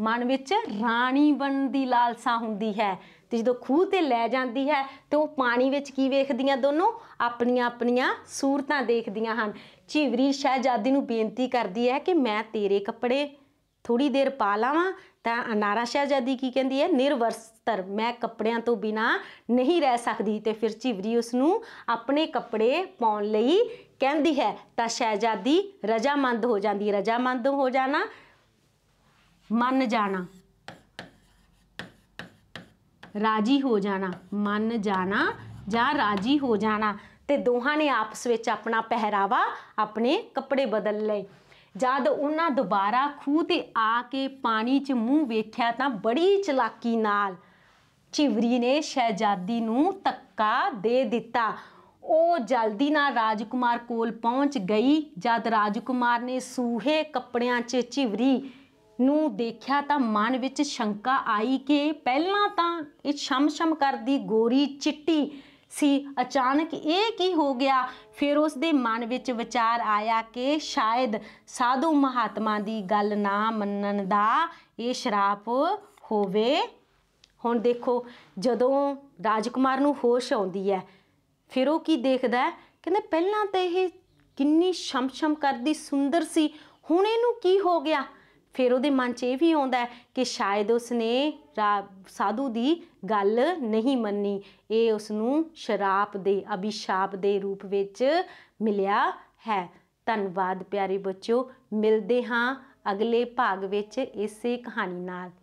ਮਨ ਵਿੱਚ ਰਾਣੀ ਬਣਨ ਦੀ ਲਾਲਸਾ ਹੁੰਦੀ ਹੈ ਤੇ ਜਦੋਂ ਖੂਹ ਤੇ ਲੈ ਜਾਂਦੀ ਹੈ ਤੇ ਉਹ ਪਾਣੀ ਵਿੱਚ ਕੀ ਵੇਖਦੀਆਂ ਦੋਨੋਂ ਆਪਣੀਆਂ ਆਪਣੀਆਂ ਸੂਰਤਾਂ ਦੇਖਦੀਆਂ ਹਨ ਝੀਵਰੀ ਸ਼ਹਿਜ਼ਾਦੀ ਨੂੰ ਬੇਨਤੀ ਕਰਦੀ ਹੈ ਕਿ ਮੈਂ ਤੇਰੇ ਕੱਪੜੇ ਥੋੜੀ ਦੇਰ ਪਾ ਲਾਵਾਂ ਤਾਂ ਅਨਾਰਾ ਸ਼ਹਿਜ਼ਾਦੀ ਕੀ ਕਹਿੰਦੀ ਹੈ ਨਿਰਵਸਤਰ ਮੈਂ ਕੱਪੜਿਆਂ ਤੋਂ ਬਿਨਾ ਨਹੀਂ ਰਹਿ ਸਕਦੀ ਤੇ ਫਿਰ ਝਿਵਰੀ ਉਸ ਨੂੰ ਆਪਣੇ ਕੱਪੜੇ ਪਾਉਣ ਲਈ ਕਹਿੰਦੀ ਹੈ ਤਾਂ ਸ਼ਹਿਜ਼ਾਦੀ ਰਜਾਮੰਦ ਹੋ ਜਾਂਦੀ ਰਜਾਮੰਦ ਹੋ ਜਾਣਾ ਮੰਨ ਜਾਣਾ ਰਾਜੀ ਹੋ ਜਾਣਾ ਮੰਨ ਜਾਣਾ ਜਾਂ ਰਾਜੀ ਹੋ ਜਾਣਾ ਤੇ ਦੋਹਾਂ ਨੇ ਆਪਸ ਵਿੱਚ ਆਪਣਾ ਪਹਿਰਾਵਾ ਆਪਣੇ ਕੱਪੜੇ ਬਦਲ ਲਏ ਜਦ ਉਹਨਾਂ ਦੁਬਾਰਾ ਖੂਹ ਤੇ ਆ ਕੇ ਪਾਣੀ 'ਚ ਮੂੰਹ ਵੇਖਿਆ ਤਾਂ ਬੜੀ ਚਲਾਕੀ ਨਾਲ ਚਿਵਰੀ ਨੇ ਸ਼ਹਿਜ਼ਾਦੀ ਨੂੰ ਤੱਕਾ ਦੇ ਦਿੱਤਾ ਉਹ ਜਲਦੀ ਨਾਲ ਰਾਜਕੁਮਾਰ ਕੋਲ ਪਹੁੰਚ ਗਈ ਜਦ ਰਾਜਕੁਮਾਰ ਨੇ ਸੂਹੇ ਕੱਪੜਿਆਂ 'ਚ ਚਿਵਰੀ ਨੂੰ ਦੇਖਿਆ ਤਾਂ ਮਨ ਵਿੱਚ ਸ਼ੰਕਾ ਆਈ ਕਿ ਪਹਿਲਾਂ ਤਾਂ ਇਹ ਸ਼ਮਸ਼ਮ ਕਰਦੀ ਗੋਰੀ ਚਿੱਟੀ ਸੀ ਅਚਾਨਕ ਇਹ ਕੀ ਹੋ ਗਿਆ ਫਿਰ ਉਸ ਦੇ ਮਨ ਵਿੱਚ ਵਿਚਾਰ ਆਇਆ ਕਿ ਸ਼ਾਇਦ ਸਾਧੂ ਮਹਾਤਮਾ ਦੀ ਗੱਲ ਨਾ ਮੰਨਣ ਦਾ ਇਹ ਸ਼ਰਾਪ ਹੋਵੇ ਹੁਣ ਦੇਖੋ ਜਦੋਂ ਰਾਜਕੁਮਾਰ ਨੂੰ ਹੋਸ਼ ਆਉਂਦੀ ਹੈ ਫਿਰ ਉਹ ਕੀ ਦੇਖਦਾ ਹੈ ਕਹਿੰਦੇ ਪਹਿਲਾਂ ਤਾਂ ਇਹ ਕਿੰਨੀ ਸ਼ਮਸ਼ਮ ਕਰਦੀ ਸੁੰਦਰ ਸੀ ਹੁਣ ਇਹਨੂੰ ਕੀ ਹੋ ਗਿਆ ਫਿਰ ਉਹਦੇ ਮਨ 'ਚ ਇਹ ਵੀ ਆਉਂਦਾ ਕਿ ਸ਼ਾਇਦ ਉਸਨੇ ਸਾਧੂ ਦੀ ਗੱਲ ਨਹੀਂ ਮੰਨੀ ਇਹ ਉਸ ਨੂੰ ਸ਼ਰਾਪ ਦੇ ਅਭਿਸ਼ਾਪ ਦੇ ਰੂਪ ਵਿੱਚ ਮਿਲਿਆ ਹੈ ਧੰਨਵਾਦ ਪਿਆਰੇ ਬੱਚਿਓ ਮਿਲਦੇ ਹਾਂ ਅਗਲੇ ਭਾਗ ਵਿੱਚ ਇਸੇ ਕਹਾਣੀ ਨਾਲ